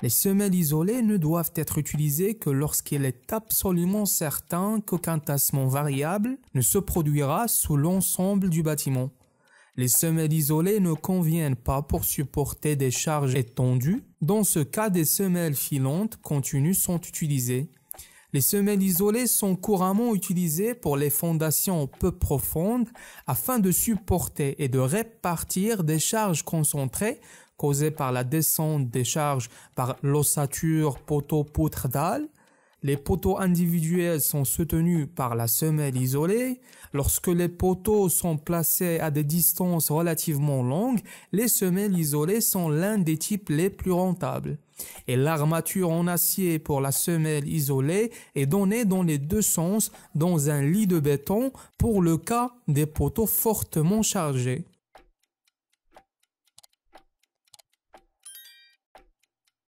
Les semelles isolées ne doivent être utilisées que lorsqu'il est absolument certain qu'aucun tassement variable ne se produira sous l'ensemble du bâtiment. Les semelles isolées ne conviennent pas pour supporter des charges étendues. Dans ce cas, des semelles filantes continues sont utilisées. Les semelles isolées sont couramment utilisées pour les fondations peu profondes afin de supporter et de répartir des charges concentrées causées par la descente des charges par l'ossature poteau-poutre dalle. Les poteaux individuels sont soutenus par la semelle isolée. Lorsque les poteaux sont placés à des distances relativement longues, les semelles isolées sont l'un des types les plus rentables et l'armature en acier pour la semelle isolée est donnée dans les deux sens dans un lit de béton pour le cas des poteaux fortement chargés.